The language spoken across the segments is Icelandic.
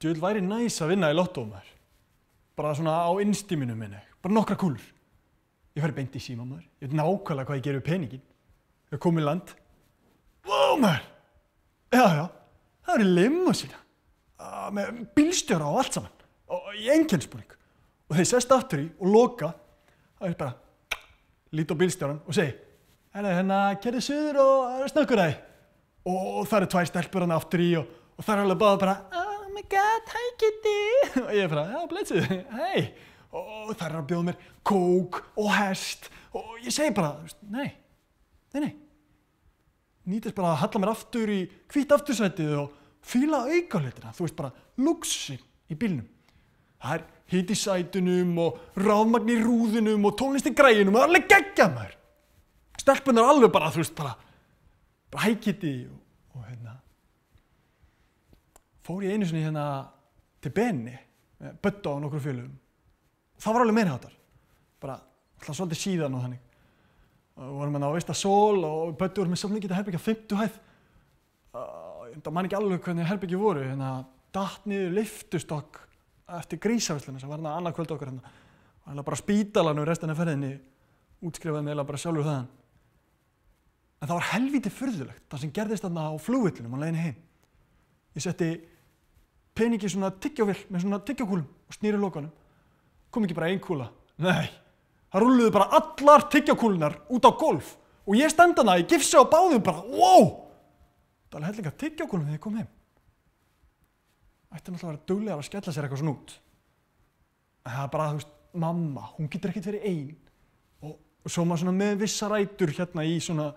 Þú vil væri næs að vinna í lottómaður. Bara svona á innstíminu minni. Bara nokkra kúlur. Ég fær beint í síma maður. Ég veit nákvæmlega hvað ég gerir við peningin. Ég kom í land. Wow maður! Já, já. Það eru limma sína. Með bílstjóra og allt saman. Og í engelsbúning. Og þeir sest aftur í og loka. Það er bara lít á bílstjóran og segi Hérna, hérna, kerðið söður og snakkur það í. Og það eru tvær stelpur hann aftur í og, og það er alveg bara bara gat, hæ Kitty og ég er frá, já blessu, hei og það er að bjóða mér kók og hest og ég segi bara, nei, nei, nei nýtist bara að halla mér aftur í hvitt aftursætið og fýla aukáleitina, þú veist bara luxin í bílnum það er hit í sætunum og ráðmagn í rúðunum og tónlist í græinum og allir gegja mér stelpunar alveg bara, þú veist bara bara hækiti og, og henn hérna fór ég einu sinni hérna til Benni, bötta á nokkru fjölum. Það var alveg meirháttar, bara alltaf svolítið síðan og þannig. Og vorum hérna á Vistasól og bötta vorum við saman ekki til Herbyggja 50 hæð. Það man ekki alveg hvernig Herbyggju voru, hérna datniður liftustokk eftir grísafellinu sem var hérna annað kvöld okkur hérna. Það var hérna bara spítalan og restan af ferðinni útskrifaði mig hérna bara sjálfur þaðan. En það var helvítið fyrðulegt það sem gerðist hérna á flúvillinu, mann leiðin heim. Ég setti peningi svona tiggjavill með svona tiggjakúlum og snýri lókanum. Kom ekki bara einn kúla. Nei, það rulluðu bara allar tiggjakúlunar út á golf og ég stenda hana í gifsa og báðu bara, wow! Það er alveg hellinga tiggjakúlum þegar ég kom heim. Ætti náttúrulega að vera döglegar að skella sér eitthvað svona út. En það er bara, þú veist, mamma, hún getur ekkert verið einn. Og, og svo maður svona með vissa rætur hérna í svona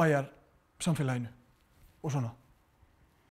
bæjarsamfélaginu og svona.